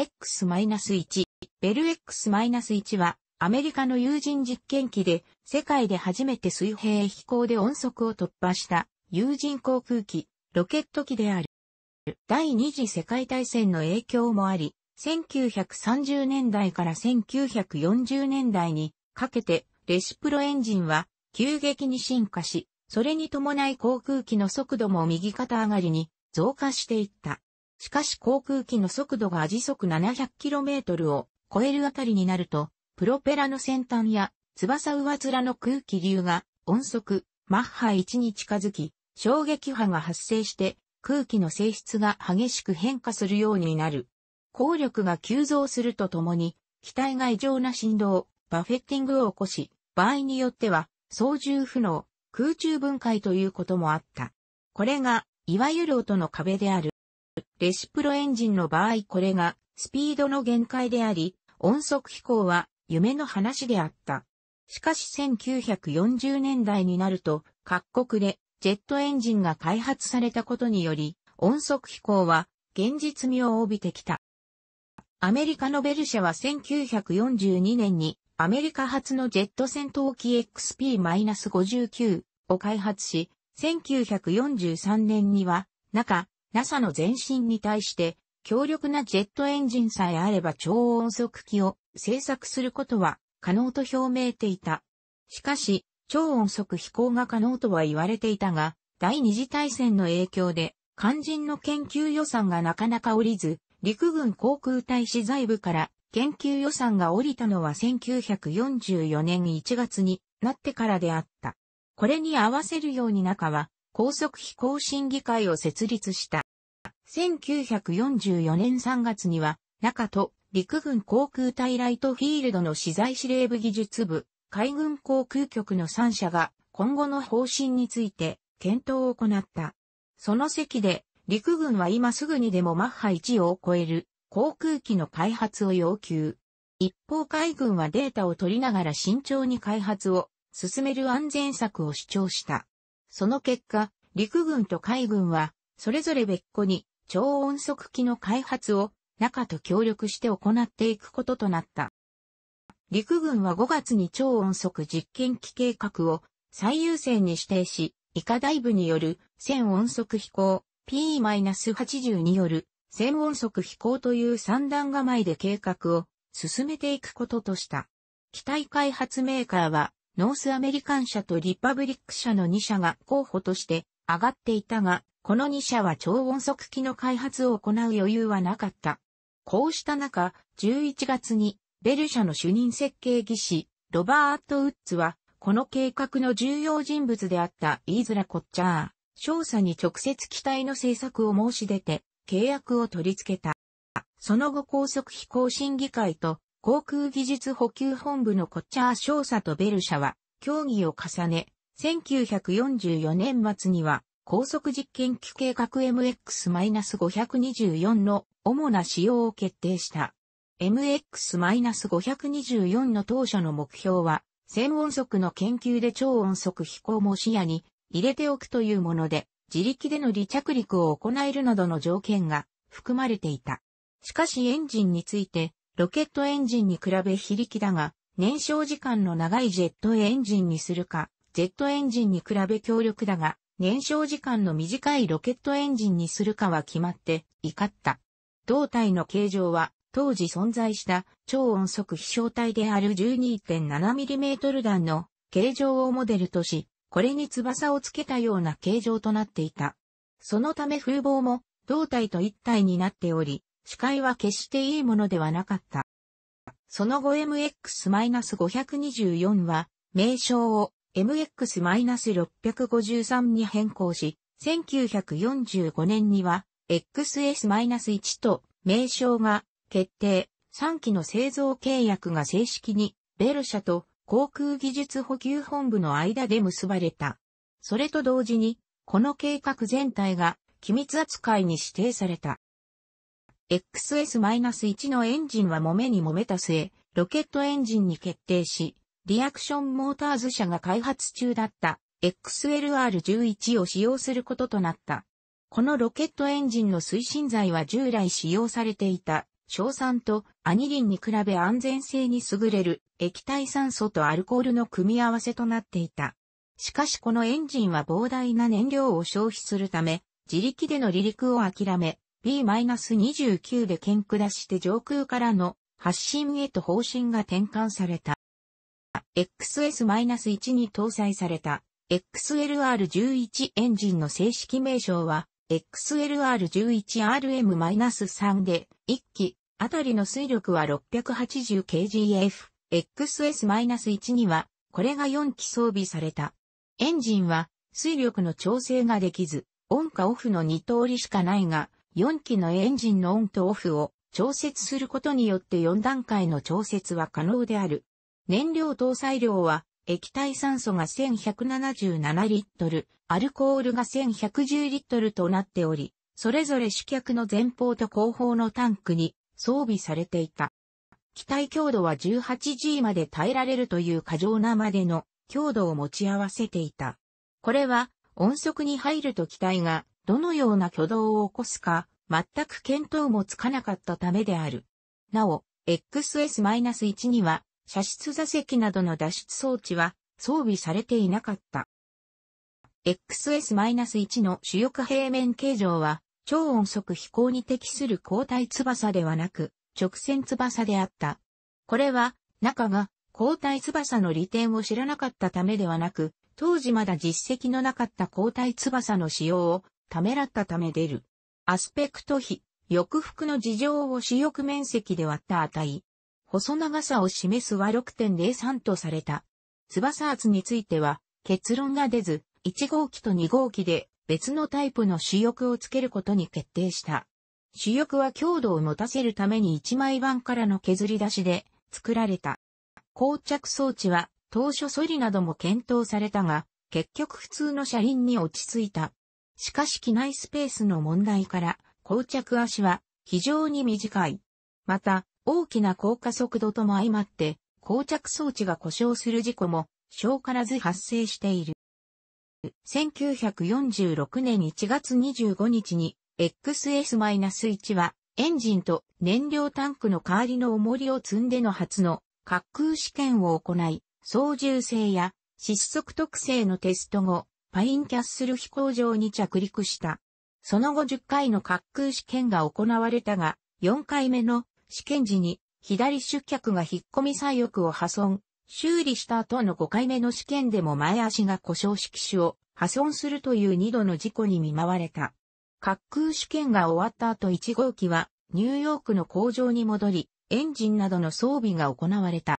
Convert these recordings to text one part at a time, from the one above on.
X-1。ベル X-1 は、アメリカの有人実験機で、世界で初めて水平飛行で音速を突破した、有人航空機、ロケット機である。第二次世界大戦の影響もあり、1930年代から1940年代にかけてレシプロエンジンは急激に進化し、それに伴い航空機の速度も右肩上がりに増加していった。しかし航空機の速度が時速 700km を超えるあたりになると、プロペラの先端や翼上面の空気流が音速、マッハ1に近づき、衝撃波が発生して空気の性質が激しく変化するようになる。効力が急増するとともに、機体が異常な振動、バフェッティングを起こし、場合によっては操縦不能、空中分解ということもあった。これが、いわゆる音の壁である。レシプロエンジンの場合これがスピードの限界であり、音速飛行は夢の話であった。しかし1940年代になると各国でジェットエンジンが開発されたことにより音速飛行は現実味を帯びてきた。アメリカのベル社は1942年にアメリカ発のジェット戦闘機 XP-59 を開発し、1943年には中 NASA の前身に対して、強力なジェットエンジンさえあれば超音速機を製作することは可能と表明ていた。しかし、超音速飛行が可能とは言われていたが、第二次大戦の影響で、肝心の研究予算がなかなか降りず、陸軍航空隊資材部から研究予算が降りたのは1944年1月になってからであった。これに合わせるように中は、高速飛行審議会を設立した。1944年3月には、中と陸軍航空隊ライトフィールドの資材司令部技術部、海軍航空局の3社が今後の方針について検討を行った。その席で、陸軍は今すぐにでもマッハ1を超える航空機の開発を要求。一方海軍はデータを取りながら慎重に開発を進める安全策を主張した。その結果、陸軍と海軍は、それぞれ別個に超音速機の開発を中と協力して行っていくこととなった。陸軍は5月に超音速実験機計画を最優先に指定し、以下大部による1000音速飛行 P-80 による1000音速飛行という三段構えで計画を進めていくこととした。機体開発メーカーはノースアメリカン社とリパブリック社の2社が候補として上がっていたが、この2社は超音速機の開発を行う余裕はなかった。こうした中、11月にベル社の主任設計技師、ロバート・ウッズは、この計画の重要人物であったイーズラ・コッチャー、少佐に直接機体の製作を申し出て、契約を取り付けた。その後高速飛行審議会と航空技術補給本部のコッチャー少佐とベル社は、協議を重ね、1944年末には、高速実験機計画 MX-524 の主な使用を決定した。MX-524 の当初の目標は、専音速の研究で超音速飛行も視野に入れておくというもので、自力での離着陸を行えるなどの条件が含まれていた。しかしエンジンについて、ロケットエンジンに比べ非力だが、燃焼時間の長いジェットエンジンにするか、ジェットエンジンに比べ強力だが、燃焼時間の短いロケットエンジンにするかは決まって怒った。胴体の形状は当時存在した超音速飛翔体である 12.7mm 弾の形状をモデルとし、これに翼をつけたような形状となっていた。そのため風貌も胴体と一体になっており、視界は決していいものではなかった。その後 MX-524 は、名称を MX-653 に変更し、1945年には XS-1 と名称が決定、3機の製造契約が正式にベル社と航空技術補給本部の間で結ばれた。それと同時に、この計画全体が機密扱いに指定された。XS-1 のエンジンは揉めに揉めた末、ロケットエンジンに決定し、リアクションモーターズ社が開発中だった XLR11 を使用することとなった。このロケットエンジンの推進剤は従来使用されていた、硝酸とアニリンに比べ安全性に優れる液体酸素とアルコールの組み合わせとなっていた。しかしこのエンジンは膨大な燃料を消費するため、自力での離陸を諦め、B-29 で剣下して上空からの発進へと方針が転換された。XS-1 に搭載された XLR-11 エンジンの正式名称は XLR-11RM-3 で1機あたりの水力は 680kgf。XS-1 にはこれが4機装備された。エンジンは水力の調整ができず、オンかオフの2通りしかないが、4機のエンジンのオンとオフを調節することによって4段階の調節は可能である。燃料搭載量は液体酸素が1177リットル、アルコールが1110リットルとなっており、それぞれ主脚の前方と後方のタンクに装備されていた。機体強度は 18G まで耐えられるという過剰なまでの強度を持ち合わせていた。これは音速に入ると機体がどのような挙動を起こすか、全く見当もつかなかったためである。なお、XS-1 には、射出座席などの脱出装置は装備されていなかった。XS-1 の主翼平面形状は、超音速飛行に適する交代翼ではなく、直線翼であった。これは、中が交代翼の利点を知らなかったためではなく、当時まだ実績のなかった交代翼の使用をためらったため出る。アスペクト比、翼服の事情を主翼面積で割った値。細長さを示すは6.03とされた。翼圧については結論が出ず、1号機と2号機で別のタイプの主翼をつけることに決定した。主翼は強度を持たせるために1枚板からの削り出しで作られた。膠着装置は当初ソリなども検討されたが、結局普通の車輪に落ち着いた。しかし機内スペースの問題から、膠着足は非常に短い。また、大きな降下速度とも相まって、膠着装置が故障する事故も少からず発生している。1946年1月25日に XS-1 はエンジンと燃料タンクの代わりの重りを積んでの初の滑空試験を行い、操縦性や失速特性のテスト後、パインキャッスル飛行場に着陸した。その後10回の滑空試験が行われたが、4回目の試験時に左出脚が引っ込み左翼を破損、修理した後の5回目の試験でも前足が故障式種を破損するという2度の事故に見舞われた。滑空試験が終わった後1号機はニューヨークの工場に戻り、エンジンなどの装備が行われた。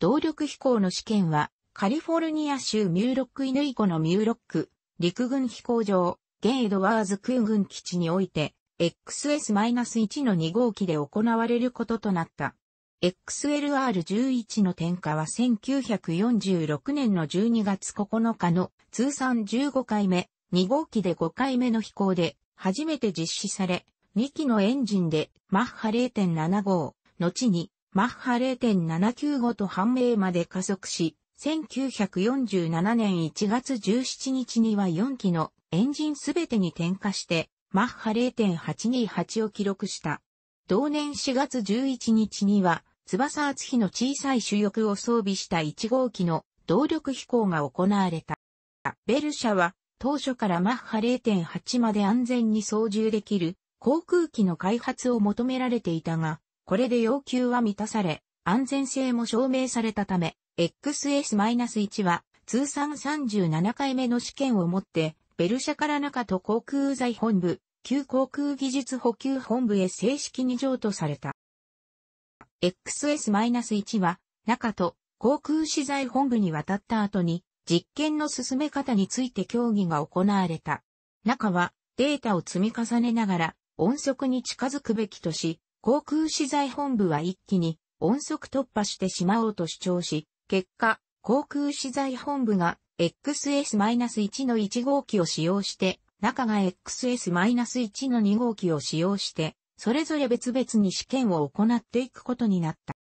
動力飛行の試験はカリフォルニア州ミューロックイヌイコのミューロック、陸軍飛行場、ゲイドワーズ空軍基地において、XS-1 の2号機で行われることとなった。XLR-11 の点火は1946年の12月9日の通算15回目、2号機で5回目の飛行で初めて実施され、2機のエンジンでマッハ0.75、後にマッハ0.795と判明まで加速し、1947年1月17日には4機のエンジンすべてに点火して、マッハ0.828を記録した。同年4月11日には、翼厚比の小さい主翼を装備した1号機の動力飛行が行われた。ベル社は当初からマッハ0.8まで安全に操縦できる航空機の開発を求められていたが、これで要求は満たされ、安全性も証明されたため、XS-1 は通算37回目の試験をもって、ベルシャから中と航空財本部、旧航空技術補給本部へ正式に譲渡された。XS-1 は、中と航空資材本部に渡った後に、実験の進め方について協議が行われた。中は、データを積み重ねながら、音速に近づくべきとし、航空資材本部は一気に音速突破してしまおうと主張し、結果、航空資材本部が XS-1 の1号機を使用して、中が XS-1 の2号機を使用して、それぞれ別々に試験を行っていくことになった。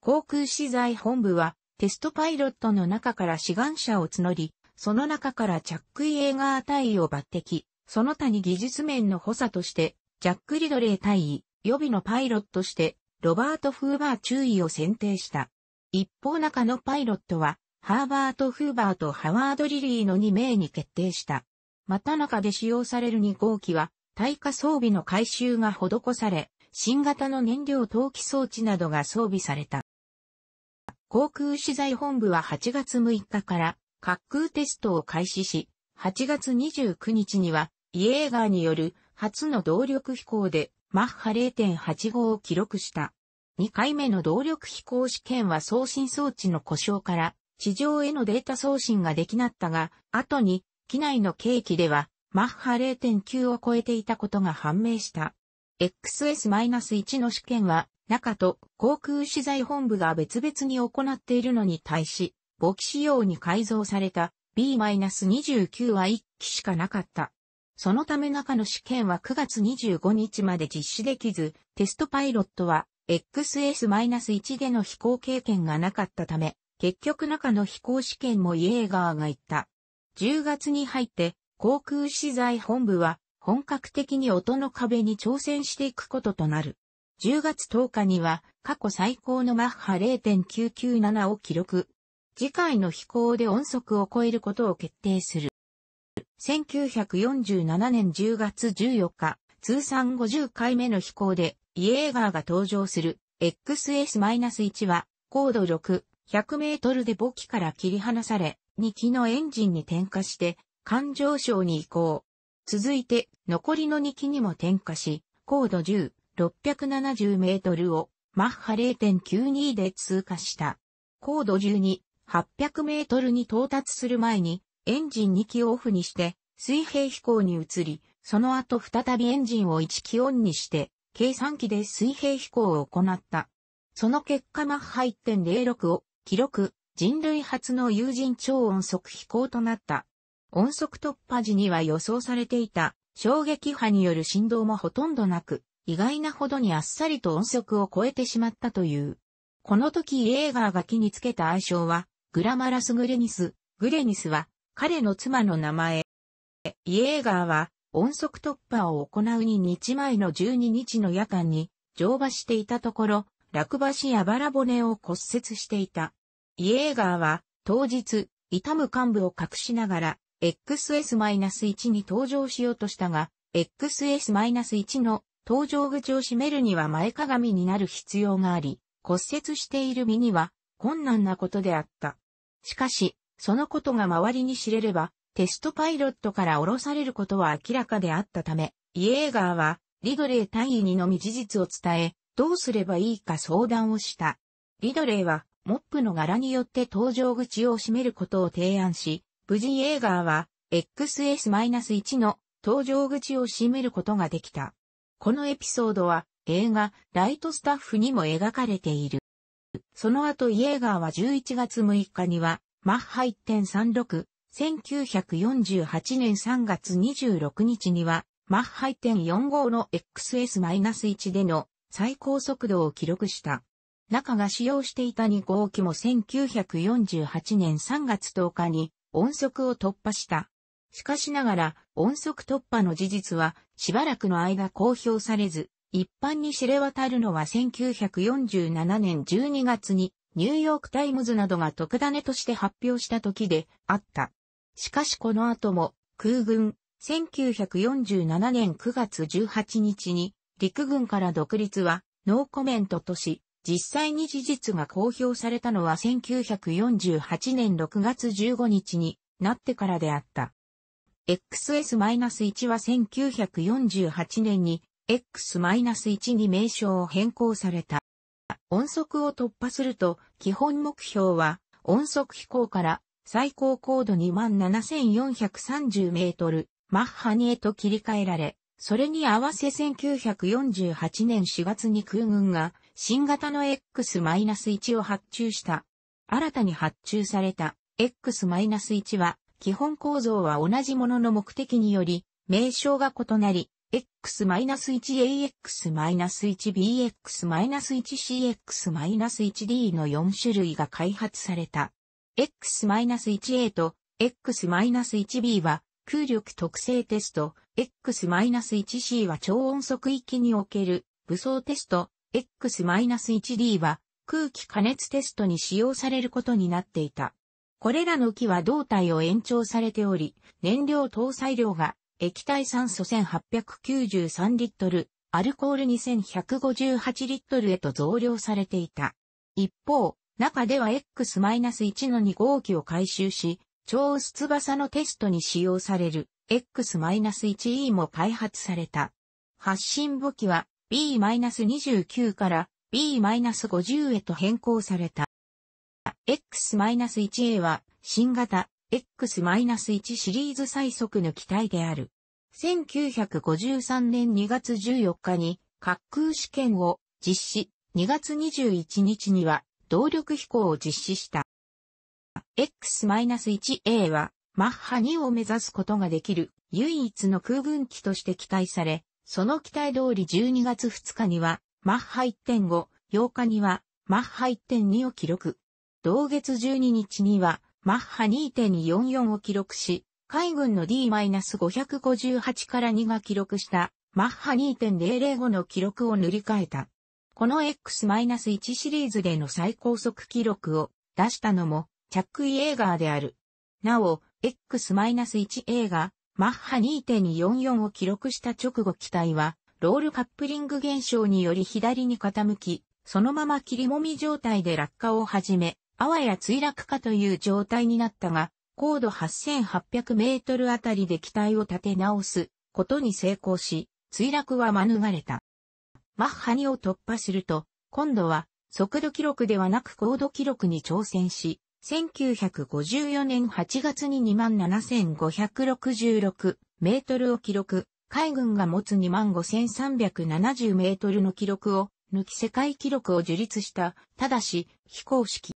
航空資材本部は、テストパイロットの中から志願者を募り、その中からチャック・イエーガー隊員を抜擢、その他に技術面の補佐として、ジャック・リドレー隊員、予備のパイロットして、ロバート・フーバー中尉を選定した。一方中のパイロットは、ハーバート・フーバーとハワード・リリーの2名に決定した。また中で使用される2号機は、耐火装備の改修が施され、新型の燃料投機装置などが装備された。航空資材本部は8月6日から滑空テストを開始し、8月29日にはイエーガーによる初の動力飛行でマッハ0.85を記録した。2回目の動力飛行試験は送信装置の故障から地上へのデータ送信ができなったが、後に機内の計器ではマッハ0.9を超えていたことが判明した。XS-1 の試験は中と航空資材本部が別々に行っているのに対し、母機仕様に改造された B-29 は1機しかなかった。そのため中の試験は9月25日まで実施できず、テストパイロットは XS-1 での飛行経験がなかったため、結局中の飛行試験もイエーガーが行った。10月に入って航空資材本部は本格的に音の壁に挑戦していくこととなる。10月10日には過去最高のマッハ0.997を記録。次回の飛行で音速を超えることを決定する。1947年10月14日、通算50回目の飛行でイエーガーが登場する XS-1 は高度6、100メートルで母機から切り離され、2機のエンジンに点火して環状省に移行。続いて残りの2機にも点火し、高度10、670メートルをマッハ0.92で通過した。高度12、800メートルに到達する前にエンジン2機をオフにして水平飛行に移り、その後再びエンジンを1機オンにして計算機で水平飛行を行った。その結果マッハ1.06を記録、人類初の有人超音速飛行となった。音速突破時には予想されていた衝撃波による振動もほとんどなく、意外なほどにあっさりと音速を超えてしまったという。この時エーガーが気につけた愛称は、グラマラス・グレニス。グレニスは、彼の妻の名前。イエーガーは、音速突破を行う2日前の12日の夜間に乗馬していたところ、落馬しやばら骨を骨折していた。イエーガーは当日、痛む幹部を隠しながら XS-1 に登場しようとしたが、XS-1 の登場口を閉めるには前かがみになる必要があり、骨折している身には困難なことであった。しかし、そのことが周りに知れれば、テストパイロットから降ろされることは明らかであったため、イエーガーは、リドレー隊員にのみ事実を伝え、どうすればいいか相談をした。リドレーは、モップの柄によって搭乗口を閉めることを提案し、無事イエーガーは、XS-1 の搭乗口を閉めることができた。このエピソードは、映画、ライトスタッフにも描かれている。その後イエーガーは11月6日には、マッハ1.36、1948年3月26日には、マッハ1.45の XS-1 での最高速度を記録した。中が使用していた2号機も1948年3月10日に音速を突破した。しかしながら音速突破の事実はしばらくの間公表されず、一般に知れ渡るのは1947年12月にニューヨークタイムズなどが特ダネとして発表した時であった。しかしこの後も、空軍、1947年9月18日に、陸軍から独立は、ノーコメントとし、実際に事実が公表されたのは1948年6月15日になってからであった。XS-1 は1948年に X-1 に名称を変更された。音速を突破すると基本目標は音速飛行から最高高度27,430メートル、マッハ2へと切り替えられ、それに合わせ1948年4月に空軍が新型の X-1 を発注した。新たに発注された X-1 は基本構造は同じものの目的により名称が異なり、X-1AX-1BX-1CX-1D の4種類が開発された。X-1A と X-1B は空力特性テスト、X-1C は超音速域における武装テスト、X-1D は空気加熱テストに使用されることになっていた。これらの機は胴体を延長されており、燃料搭載量が液体酸素1893リットル、アルコール2158リットルへと増量されていた。一方、中では X-1 の2号機を回収し、超薄翼のテストに使用される X-1E も開発された。発進母機は B-29 から B-50 へと変更された。X-1A は新型 X-1 シリーズ最速の機体である。1953年2月14日に滑空試験を実施、2月21日には動力飛行を実施した。X-1A はマッハ2を目指すことができる唯一の空軍機として期待され、その期待通り12月2日にはマッハ1.5、8日にはマッハ1.2を記録。同月12日にはマッハ2.44を記録し、海軍の D-558 から2が記録したマッハ2.005の記録を塗り替えた。この X-1 シリーズでの最高速記録を出したのもチャック・イエーガーである。なお、X-1 映画、マッハ2.244を記録した直後機体はロールカップリング現象により左に傾き、そのまま切りもみ状態で落下を始め、あわや墜落かという状態になったが、高度8800メートルあたりで機体を立て直すことに成功し、墜落は免れた。マッハ2を突破すると、今度は速度記録ではなく高度記録に挑戦し、1954年8月に27,566メートルを記録、海軍が持つ25,370メートルの記録を抜き世界記録を樹立した、ただし非公式。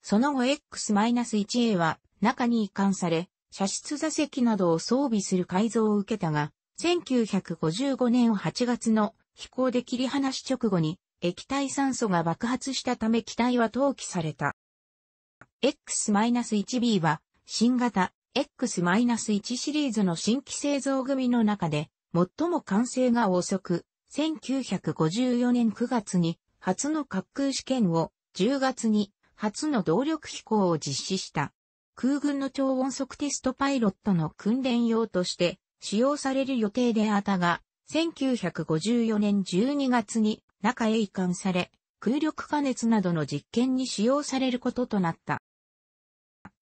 その後 X-1A は中に移管され、射出座席などを装備する改造を受けたが、1955年8月の飛行で切り離し直後に液体酸素が爆発したため機体は投棄された。X-1B は新型 X-1 シリーズの新規製造組の中で最も完成が遅く、1954年9月に初の滑空試験を10月に初の動力飛行を実施した。空軍の超音速テストパイロットの訓練用として使用される予定であったが、1954年12月に中へ移管され、空力加熱などの実験に使用されることとなった。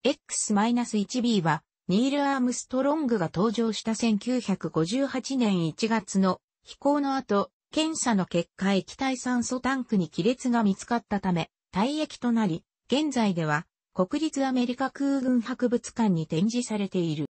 X-1B は、ニール・アームストロングが登場した1958年1月の飛行の後、検査の結果液体酸素タンクに亀裂が見つかったため、体液となり、現在では国立アメリカ空軍博物館に展示されている。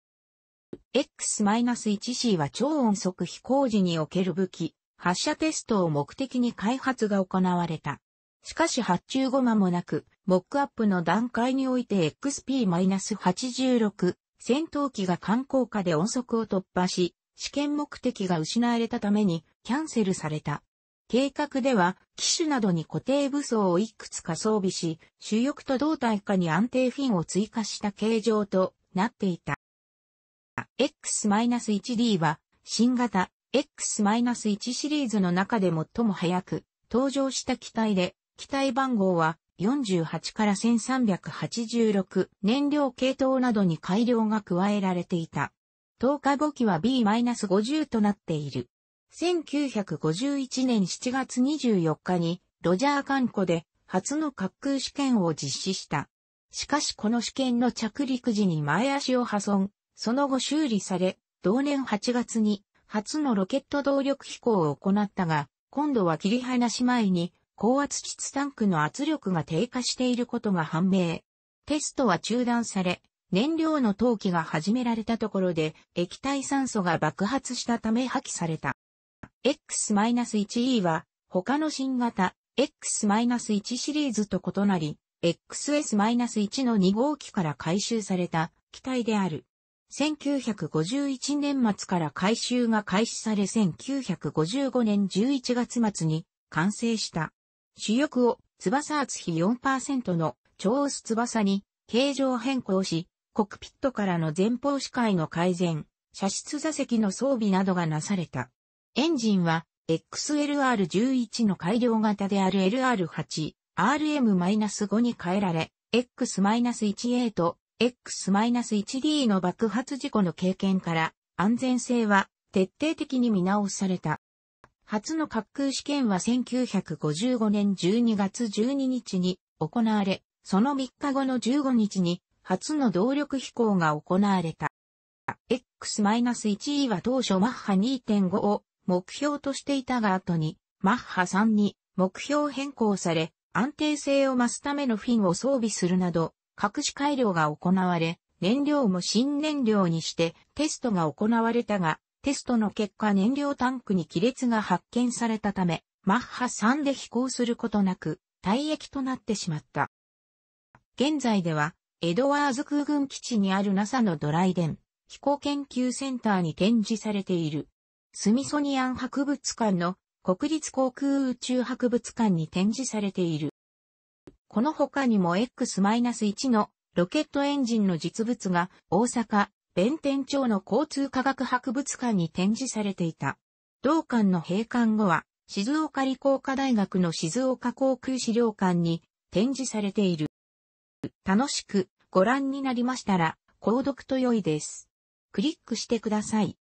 X-1C は超音速飛行時における武器、発射テストを目的に開発が行われた。しかし発注後間もなく、モックアップの段階において XP-86 戦闘機が観光下で音速を突破し、試験目的が失われたためにキャンセルされた。計画では、機種などに固定武装をいくつか装備し、主翼と胴体下に安定フィンを追加した形状となっていた。X-1D は、新型 X-1 シリーズの中で最も早く登場した機体で、機体番号は48から1386燃料系統などに改良が加えられていた。投下後期は B-50 となっている。1951年7月24日にロジャーカンコで初の滑空試験を実施した。しかしこの試験の着陸時に前足を破損、その後修理され、同年8月に初のロケット動力飛行を行ったが、今度は切り離し前に高圧窒タンクの圧力が低下していることが判明。テストは中断され、燃料の投棄が始められたところで液体酸素が爆発したため破棄された。X-1E は他の新型 X-1 シリーズと異なり、XS-1 の2号機から回収された機体である。1951年末から改修が開始され1955年11月末に完成した。主翼を翼厚比4%の超薄翼に形状変更し、コックピットからの前方視界の改善、射出座席の装備などがなされた。エンジンは XLR11 の改良型である LR8、RM-5 に変えられ、X-1A と X-1D の爆発事故の経験から安全性は徹底的に見直された。初の滑空試験は1955年12月12日に行われ、その3日後の15日に初の動力飛行が行われた。X-1E は当初マッハ2.5を目標としていたが後にマッハ3に目標変更され安定性を増すためのフィンを装備するなど隠し改良が行われ、燃料も新燃料にしてテストが行われたが、テストの結果燃料タンクに亀裂が発見されたため、マッハ3で飛行することなく、退役となってしまった。現在では、エドワーズ空軍基地にある NASA のドライデン飛行研究センターに展示されている。スミソニアン博物館の国立航空宇宙博物館に展示されている。この他にも X-1 のロケットエンジンの実物が大阪、弁天町の交通科学博物館に展示されていた。同館の閉館後は、静岡理工科大学の静岡航空資料館に展示されている。楽しくご覧になりましたら、購読と良いです。クリックしてください。